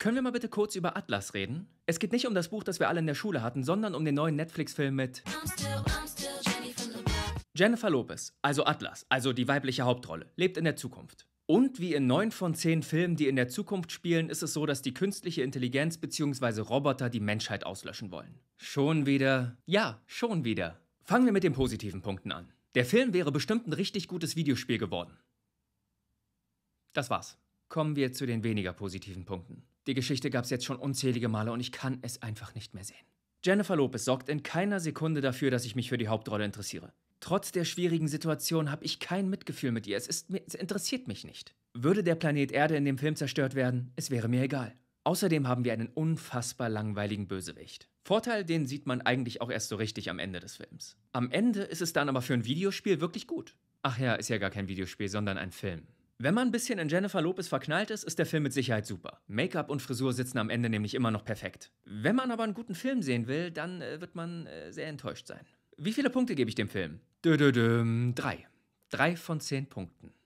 Können wir mal bitte kurz über Atlas reden? Es geht nicht um das Buch, das wir alle in der Schule hatten, sondern um den neuen Netflix-Film mit I'm still, I'm still Jennifer, Jennifer Lopez, also Atlas, also die weibliche Hauptrolle, lebt in der Zukunft. Und wie in neun von zehn Filmen, die in der Zukunft spielen, ist es so, dass die künstliche Intelligenz bzw. Roboter die Menschheit auslöschen wollen. Schon wieder. Ja, schon wieder. Fangen wir mit den positiven Punkten an. Der Film wäre bestimmt ein richtig gutes Videospiel geworden. Das war's. Kommen wir zu den weniger positiven Punkten. Die Geschichte gab es jetzt schon unzählige Male und ich kann es einfach nicht mehr sehen. Jennifer Lopez sorgt in keiner Sekunde dafür, dass ich mich für die Hauptrolle interessiere. Trotz der schwierigen Situation habe ich kein Mitgefühl mit ihr. Es, ist, es interessiert mich nicht. Würde der Planet Erde in dem Film zerstört werden, es wäre mir egal. Außerdem haben wir einen unfassbar langweiligen Bösewicht. Vorteil, den sieht man eigentlich auch erst so richtig am Ende des Films. Am Ende ist es dann aber für ein Videospiel wirklich gut. Ach ja, ist ja gar kein Videospiel, sondern ein Film. Wenn man ein bisschen in Jennifer Lopez verknallt ist, ist der Film mit Sicherheit super. Make-up und Frisur sitzen am Ende nämlich immer noch perfekt. Wenn man aber einen guten Film sehen will, dann äh, wird man äh, sehr enttäuscht sein. Wie viele Punkte gebe ich dem Film? Dö, dö, dö, drei. Drei von zehn Punkten.